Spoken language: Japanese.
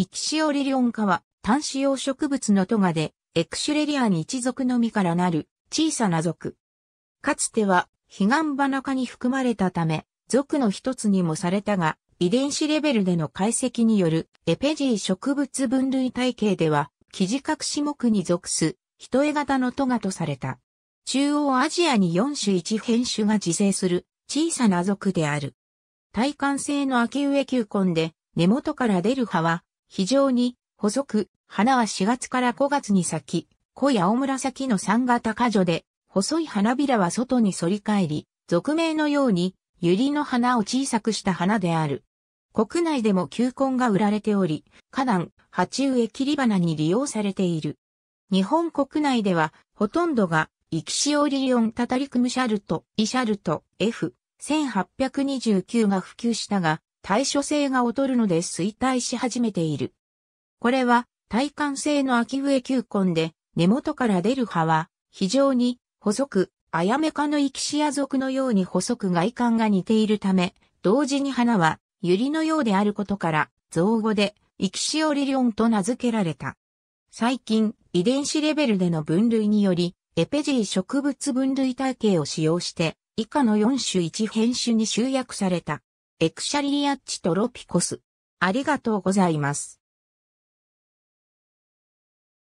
イキシオリリオン科は、単子葉植物のトガで、エクシュレリアに一族のみからなる、小さな族。かつては、ヒガンバナ科に含まれたため、族の一つにもされたが、遺伝子レベルでの解析による、エペジー植物分類体系では、基地核種目に属す、人絵型のトガとされた。中央アジアに4種1変種が自生する、小さな族である。体幹性の秋植え球根で、根元から出る葉は、非常に細く、花は4月から5月に咲き、濃い青紫の三型花序で、細い花びらは外に反り返り、俗名のように、ユリの花を小さくした花である。国内でも球根が売られており、花壇、鉢植え切り花に利用されている。日本国内では、ほとんどが、イキシオリリオンタタリクムシャルト、イシャルト、F、1829が普及したが、対処性が劣るので衰退し始めている。これは耐寒性の秋笛球根で根元から出る葉は非常に細く、アヤメ科のイキシア属のように細く外観が似ているため、同時に花はユリのようであることから造語でイキシオリリオンと名付けられた。最近、遺伝子レベルでの分類により、エペジー植物分類体系を使用して、以下の4種1編種に集約された。エクシャリリアッチトロピコス。ありがとうございます。